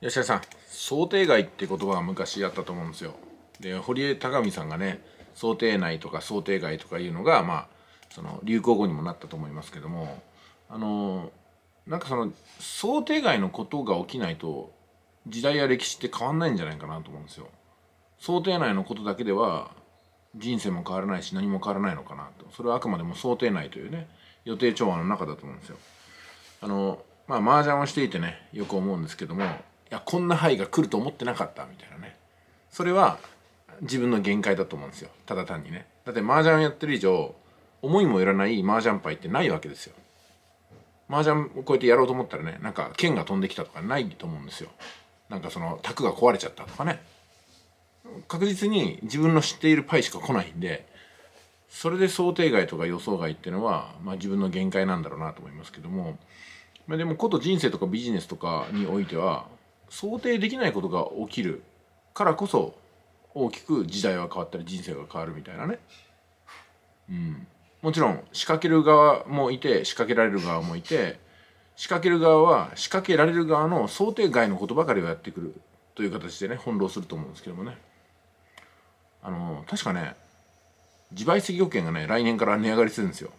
吉田さん想定外って言葉は昔あったと思うんですよで堀江貴美さんがね想定内とか想定外とかいうのがまあその流行語にもなったと思いますけどもあのなんかその想定外のことが起きないと時代や歴史って変わんないんじゃないかなと思うんですよ想定内のことだけでは人生も変わらないし何も変わらないのかなとそれはあくまでも想定内というね予定調和の中だと思うんですよあのまあ麻雀をしていてねよく思うんですけどもやこんな範囲が来ると思ってなかったみたいなねそれは自分の限界だと思うんですよただ単にねだって麻雀やってる以上思いもよらない麻雀牌ってないわけですよ麻雀をこうやってやろうと思ったらねなんか剣が飛んできたとかないと思うんですよなんかその卓が壊れちゃったとかね確実に自分の知っているパイしか来ないんでそれで想定外とか予想外っていうのは、まあ、自分の限界なんだろうなと思いますけども、まあ、でもこと人生とかビジネスとかにおいては想定できないことが起きるからこそ大きく時代は変わったり人生が変わるみたいなね、うん、もちろん仕掛ける側もいて仕掛けられる側もいて仕掛ける側は仕掛けられる側の想定外のことばかりをやってくるという形でね翻弄すると思うんですけどもねあの確かね自賠責保険がね来年から値上がりするんですよ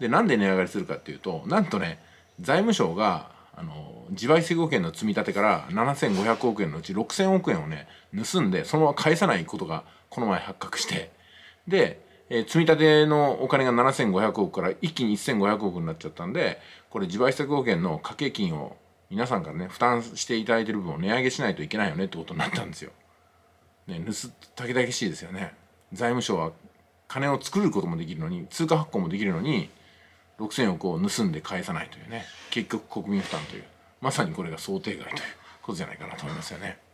でなんで値上がりするかっていうとなんとね財務省があの自賠責保険の積み立てから7500億円のうち6000億円をね盗んでそのまま返さないことがこの前発覚してで、えー、積み立てのお金が7500億から一気に1500億になっちゃったんでこれ自賠責保険の掛け金を皆さんからね負担していただいてる分を値上げしないといけないよねってことになったんですよ。ね盗たけだけしいですよね。財務省は金を作ることもできるのに通貨発行もできるのに6,000億を盗んで返さないというね結局国民負担という。まさにこれが想定外ということじゃないかなと思いますよね。